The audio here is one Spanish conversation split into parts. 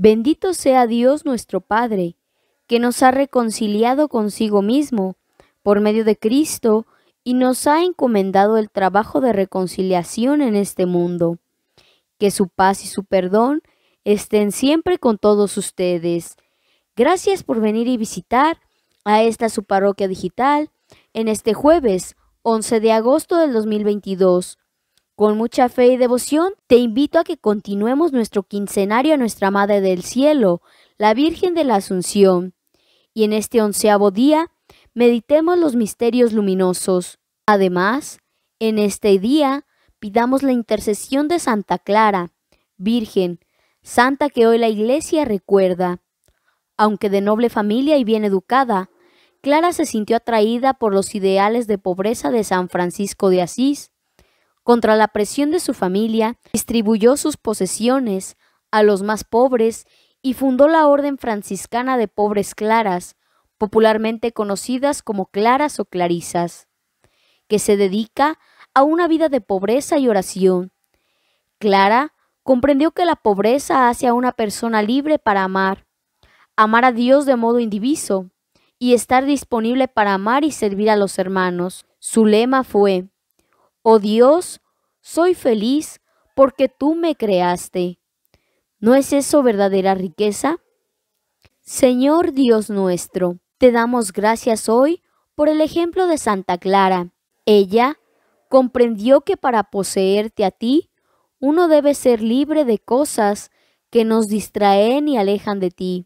Bendito sea Dios nuestro Padre, que nos ha reconciliado consigo mismo por medio de Cristo y nos ha encomendado el trabajo de reconciliación en este mundo. Que su paz y su perdón estén siempre con todos ustedes. Gracias por venir y visitar a esta su parroquia digital en este jueves 11 de agosto del 2022. Con mucha fe y devoción, te invito a que continuemos nuestro quincenario a nuestra Madre del Cielo, la Virgen de la Asunción. Y en este onceavo día, meditemos los misterios luminosos. Además, en este día, pidamos la intercesión de Santa Clara, Virgen, santa que hoy la Iglesia recuerda. Aunque de noble familia y bien educada, Clara se sintió atraída por los ideales de pobreza de San Francisco de Asís contra la presión de su familia, distribuyó sus posesiones a los más pobres y fundó la Orden Franciscana de Pobres Claras, popularmente conocidas como claras o clarisas, que se dedica a una vida de pobreza y oración. Clara comprendió que la pobreza hace a una persona libre para amar, amar a Dios de modo indiviso y estar disponible para amar y servir a los hermanos. Su lema fue, Oh Dios, soy feliz porque tú me creaste. ¿No es eso verdadera riqueza? Señor Dios nuestro, te damos gracias hoy por el ejemplo de Santa Clara. Ella comprendió que para poseerte a ti, uno debe ser libre de cosas que nos distraen y alejan de ti.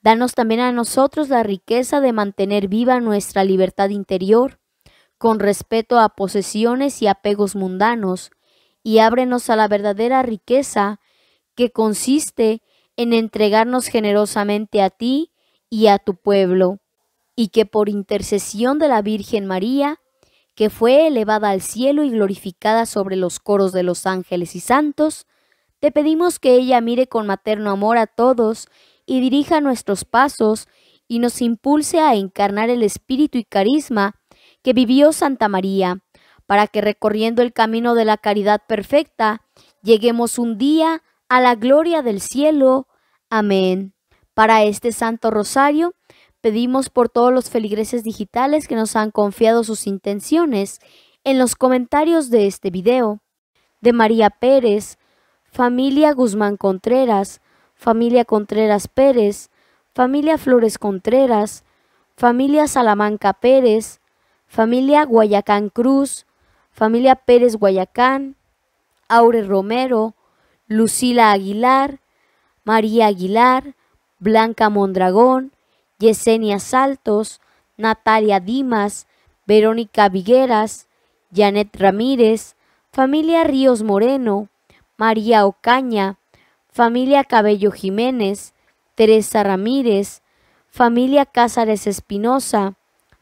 Danos también a nosotros la riqueza de mantener viva nuestra libertad interior con respeto a posesiones y apegos mundanos, y ábrenos a la verdadera riqueza que consiste en entregarnos generosamente a ti y a tu pueblo, y que por intercesión de la Virgen María, que fue elevada al cielo y glorificada sobre los coros de los ángeles y santos, te pedimos que ella mire con materno amor a todos y dirija nuestros pasos y nos impulse a encarnar el espíritu y carisma que vivió Santa María, para que recorriendo el camino de la caridad perfecta, lleguemos un día a la gloria del cielo. Amén. Para este Santo Rosario, pedimos por todos los feligreses digitales que nos han confiado sus intenciones en los comentarios de este video. De María Pérez, familia Guzmán Contreras, familia Contreras Pérez, familia Flores Contreras, familia Salamanca Pérez, familia Guayacán Cruz, familia Pérez Guayacán, Aure Romero, Lucila Aguilar, María Aguilar, Blanca Mondragón, Yesenia Saltos, Natalia Dimas, Verónica Vigueras, Janet Ramírez, familia Ríos Moreno, María Ocaña, familia Cabello Jiménez, Teresa Ramírez, familia Cázares Espinosa,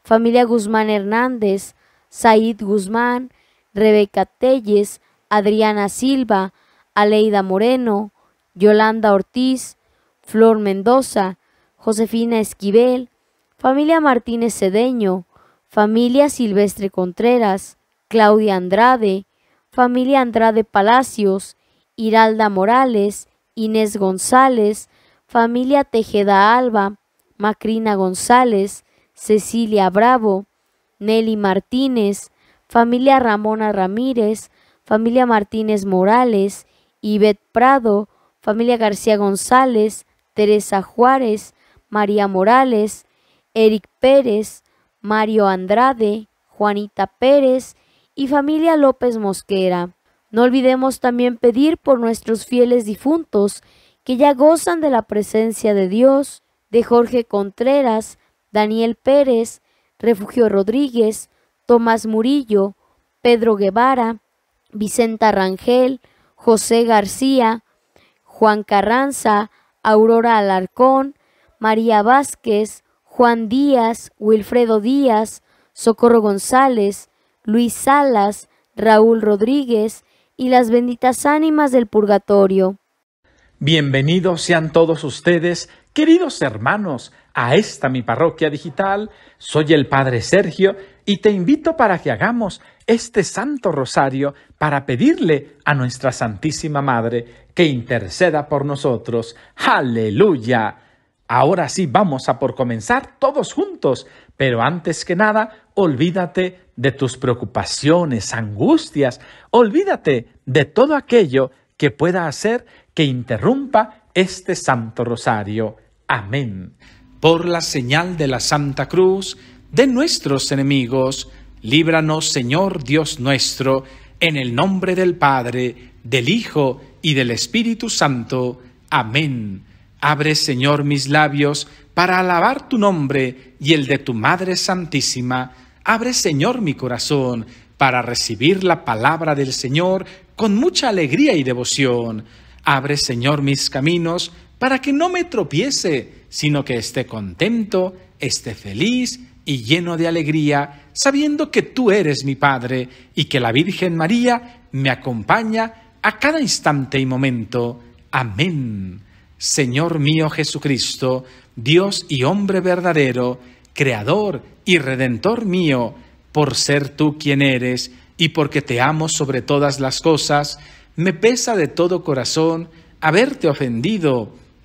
familia Guzmán Hernández, Said Guzmán, Rebeca Telles, Adriana Silva, Aleida Moreno, Yolanda Ortiz, Flor Mendoza, Josefina Esquivel, familia Martínez Cedeño, familia Silvestre Contreras, Claudia Andrade, familia Andrade Palacios, Iralda Morales, Inés González, familia Tejeda Alba, Macrina González, Cecilia Bravo, Nelly Martínez, familia Ramona Ramírez, familia Martínez Morales, Ivette Prado, familia García González, Teresa Juárez, María Morales, Eric Pérez, Mario Andrade, Juanita Pérez y familia López Mosquera. No olvidemos también pedir por nuestros fieles difuntos que ya gozan de la presencia de Dios, de Jorge Contreras, Daniel Pérez, Refugio Rodríguez, Tomás Murillo, Pedro Guevara, Vicenta Rangel, José García, Juan Carranza, Aurora Alarcón, María Vázquez, Juan Díaz, Wilfredo Díaz, Socorro González, Luis Salas, Raúl Rodríguez y las benditas ánimas del purgatorio. Bienvenidos sean todos ustedes, queridos hermanos, a esta mi parroquia digital. Soy el Padre Sergio y te invito para que hagamos este Santo Rosario para pedirle a nuestra Santísima Madre que interceda por nosotros. Aleluya. Ahora sí, vamos a por comenzar todos juntos, pero antes que nada, olvídate de tus preocupaciones, angustias, olvídate de todo aquello que pueda hacer que interrumpa este Santo Rosario. Amén por la señal de la Santa Cruz, de nuestros enemigos, líbranos, Señor Dios nuestro, en el nombre del Padre, del Hijo y del Espíritu Santo. Amén. Abre, Señor, mis labios para alabar tu nombre y el de tu Madre Santísima. Abre, Señor, mi corazón para recibir la palabra del Señor con mucha alegría y devoción. Abre, Señor, mis caminos para que no me tropiece, sino que esté contento, esté feliz y lleno de alegría, sabiendo que tú eres mi Padre y que la Virgen María me acompaña a cada instante y momento. Amén. Señor mío Jesucristo, Dios y hombre verdadero, Creador y Redentor mío, por ser tú quien eres y porque te amo sobre todas las cosas, me pesa de todo corazón haberte ofendido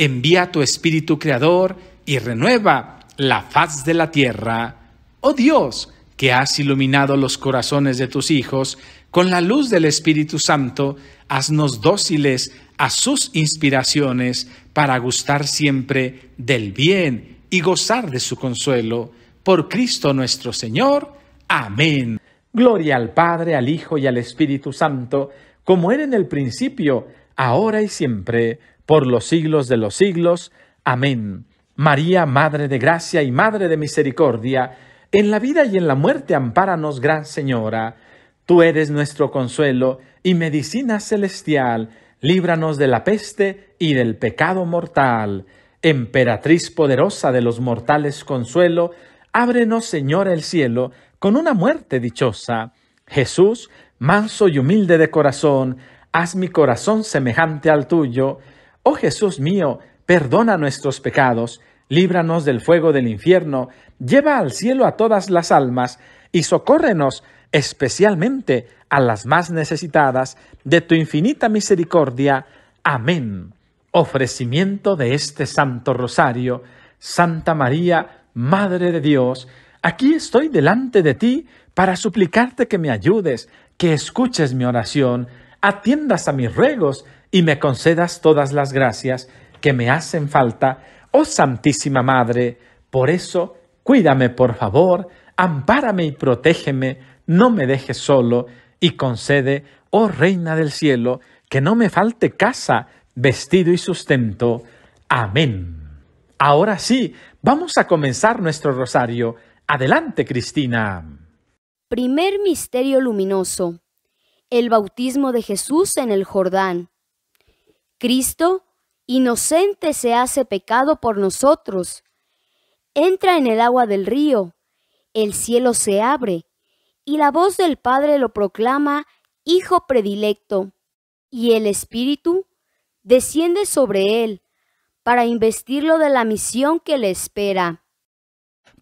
envía tu Espíritu Creador y renueva la faz de la tierra. Oh Dios, que has iluminado los corazones de tus hijos, con la luz del Espíritu Santo, haznos dóciles a sus inspiraciones para gustar siempre del bien y gozar de su consuelo. Por Cristo nuestro Señor. Amén. Gloria al Padre, al Hijo y al Espíritu Santo, como era en el principio, ahora y siempre por los siglos de los siglos. Amén. María, Madre de Gracia y Madre de Misericordia, en la vida y en la muerte ampáranos, Gran Señora. Tú eres nuestro consuelo y medicina celestial. Líbranos de la peste y del pecado mortal. Emperatriz poderosa de los mortales consuelo, ábrenos, Señora, el cielo con una muerte dichosa. Jesús, manso y humilde de corazón, haz mi corazón semejante al tuyo Oh Jesús mío, perdona nuestros pecados, líbranos del fuego del infierno, lleva al cielo a todas las almas y socórrenos especialmente a las más necesitadas de tu infinita misericordia. Amén. Ofrecimiento de este Santo Rosario, Santa María, Madre de Dios, aquí estoy delante de ti para suplicarte que me ayudes, que escuches mi oración, atiendas a mis ruegos y me concedas todas las gracias que me hacen falta, oh Santísima Madre. Por eso, cuídame, por favor, ampárame y protégeme, no me dejes solo, y concede, oh Reina del Cielo, que no me falte casa, vestido y sustento. Amén. Ahora sí, vamos a comenzar nuestro rosario. Adelante, Cristina. Primer misterio luminoso el bautismo de Jesús en el Jordán. Cristo, inocente, se hace pecado por nosotros. Entra en el agua del río, el cielo se abre, y la voz del Padre lo proclama Hijo predilecto, y el Espíritu desciende sobre él para investirlo de la misión que le espera.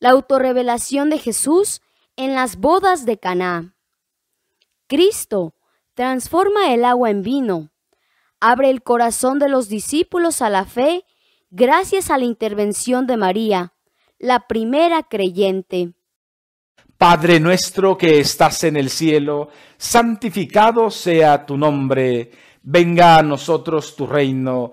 la autorrevelación de Jesús en las bodas de Caná. Cristo transforma el agua en vino. Abre el corazón de los discípulos a la fe gracias a la intervención de María, la primera creyente. Padre nuestro que estás en el cielo, santificado sea tu nombre, venga a nosotros tu reino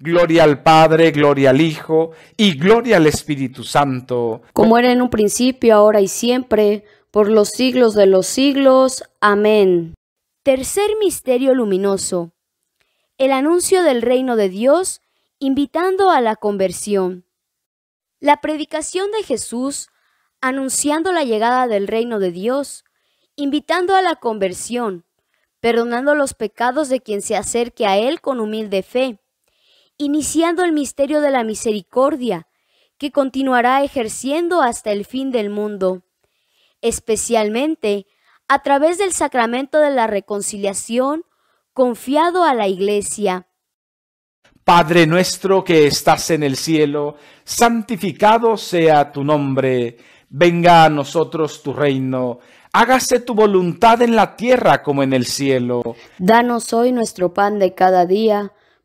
Gloria al Padre, gloria al Hijo y gloria al Espíritu Santo. Como era en un principio, ahora y siempre, por los siglos de los siglos. Amén. Tercer misterio luminoso. El anuncio del reino de Dios invitando a la conversión. La predicación de Jesús anunciando la llegada del reino de Dios, invitando a la conversión, perdonando los pecados de quien se acerque a Él con humilde fe iniciando el misterio de la misericordia, que continuará ejerciendo hasta el fin del mundo, especialmente a través del sacramento de la reconciliación confiado a la Iglesia. Padre nuestro que estás en el cielo, santificado sea tu nombre, venga a nosotros tu reino, hágase tu voluntad en la tierra como en el cielo. Danos hoy nuestro pan de cada día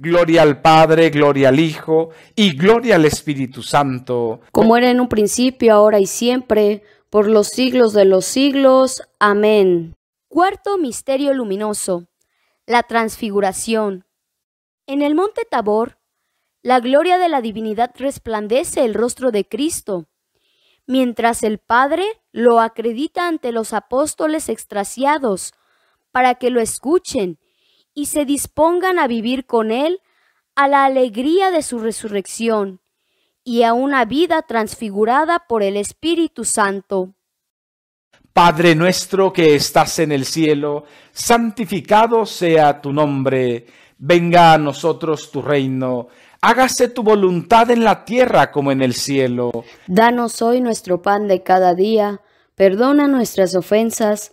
Gloria al Padre, gloria al Hijo y gloria al Espíritu Santo. Como era en un principio, ahora y siempre, por los siglos de los siglos. Amén. Cuarto Misterio Luminoso. La Transfiguración. En el monte Tabor, la gloria de la divinidad resplandece el rostro de Cristo, mientras el Padre lo acredita ante los apóstoles extraciados para que lo escuchen y se dispongan a vivir con Él a la alegría de su resurrección y a una vida transfigurada por el Espíritu Santo. Padre nuestro que estás en el cielo, santificado sea tu nombre, venga a nosotros tu reino, hágase tu voluntad en la tierra como en el cielo. Danos hoy nuestro pan de cada día, perdona nuestras ofensas,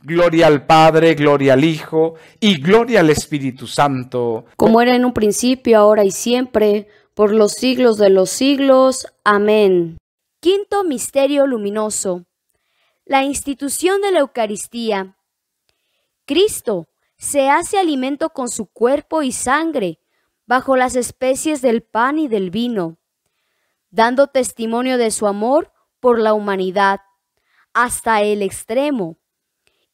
Gloria al Padre, gloria al Hijo y gloria al Espíritu Santo. Como era en un principio, ahora y siempre, por los siglos de los siglos. Amén. Quinto Misterio Luminoso. La institución de la Eucaristía. Cristo se hace alimento con su cuerpo y sangre, bajo las especies del pan y del vino, dando testimonio de su amor por la humanidad, hasta el extremo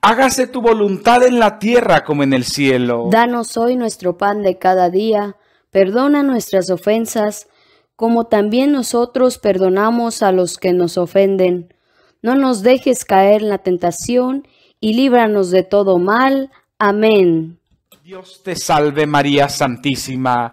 Hágase tu voluntad en la tierra como en el cielo. Danos hoy nuestro pan de cada día. Perdona nuestras ofensas, como también nosotros perdonamos a los que nos ofenden. No nos dejes caer en la tentación y líbranos de todo mal. Amén. Dios te salve María Santísima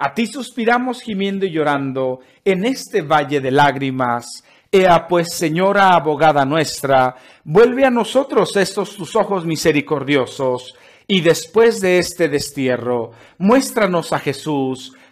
A ti suspiramos gimiendo y llorando en este valle de lágrimas. Ea pues, Señora abogada nuestra, vuelve a nosotros estos tus ojos misericordiosos, y después de este destierro, muéstranos a Jesús,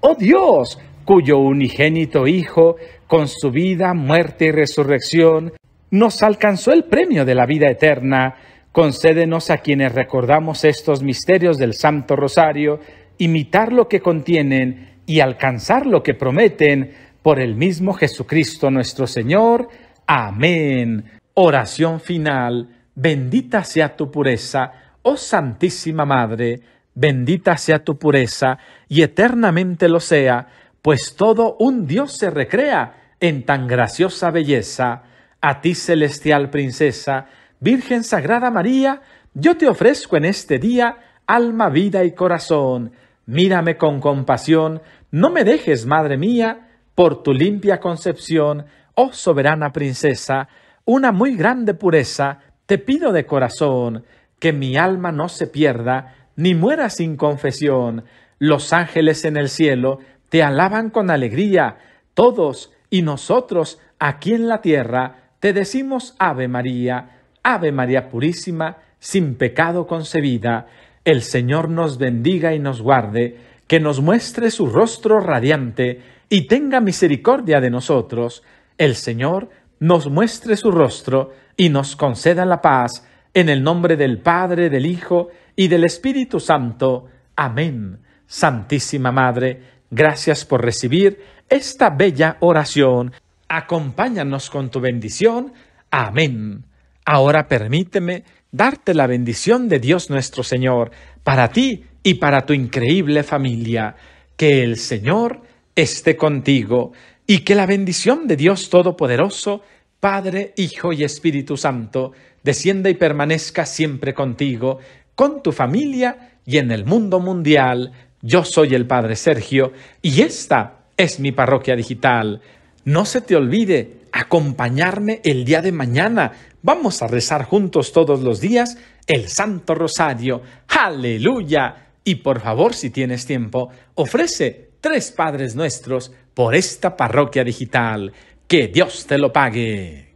oh Dios, cuyo unigénito Hijo, con su vida, muerte y resurrección, nos alcanzó el premio de la vida eterna, concédenos a quienes recordamos estos misterios del Santo Rosario, imitar lo que contienen y alcanzar lo que prometen por el mismo Jesucristo nuestro Señor. Amén. Oración final. Bendita sea tu pureza, oh Santísima Madre bendita sea tu pureza, y eternamente lo sea, pues todo un Dios se recrea en tan graciosa belleza. A ti, celestial princesa, Virgen Sagrada María, yo te ofrezco en este día alma, vida y corazón. Mírame con compasión, no me dejes, madre mía, por tu limpia concepción, oh soberana princesa, una muy grande pureza, te pido de corazón, que mi alma no se pierda, ni muera sin confesión. Los ángeles en el cielo te alaban con alegría, todos y nosotros aquí en la tierra te decimos Ave María, Ave María Purísima, sin pecado concebida. El Señor nos bendiga y nos guarde, que nos muestre su rostro radiante y tenga misericordia de nosotros. El Señor nos muestre su rostro y nos conceda la paz, en el nombre del Padre, del Hijo y del Espíritu Santo. Amén. Santísima Madre, gracias por recibir esta bella oración. Acompáñanos con tu bendición. Amén. Ahora permíteme darte la bendición de Dios nuestro Señor, para ti y para tu increíble familia. Que el Señor esté contigo y que la bendición de Dios Todopoderoso, Padre, Hijo y Espíritu Santo, descienda y permanezca siempre contigo con tu familia y en el mundo mundial. Yo soy el Padre Sergio y esta es mi parroquia digital. No se te olvide acompañarme el día de mañana. Vamos a rezar juntos todos los días el Santo Rosario. Aleluya. Y por favor, si tienes tiempo, ofrece tres Padres Nuestros por esta parroquia digital. Que Dios te lo pague.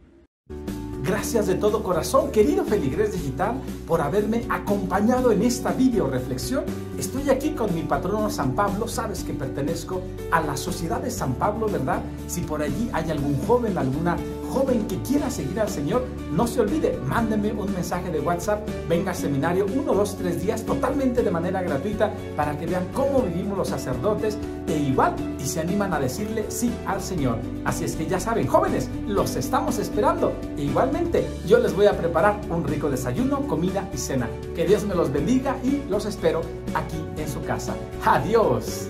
Gracias de todo corazón, querido Feligrés Digital, por haberme acompañado en esta video reflexión. Estoy aquí con mi patrono San Pablo, sabes que pertenezco a la Sociedad de San Pablo, ¿verdad? Si por allí hay algún joven, alguna joven que quiera seguir al Señor, no se olvide, mándeme un mensaje de WhatsApp, venga al seminario uno, dos, tres días totalmente de manera gratuita para que vean cómo vivimos los sacerdotes e igual y se animan a decirle sí al Señor. Así es que ya saben, jóvenes, los estamos esperando. E igualmente, yo les voy a preparar un rico desayuno, comida y cena. Que Dios me los bendiga y los espero aquí en su casa. Adiós.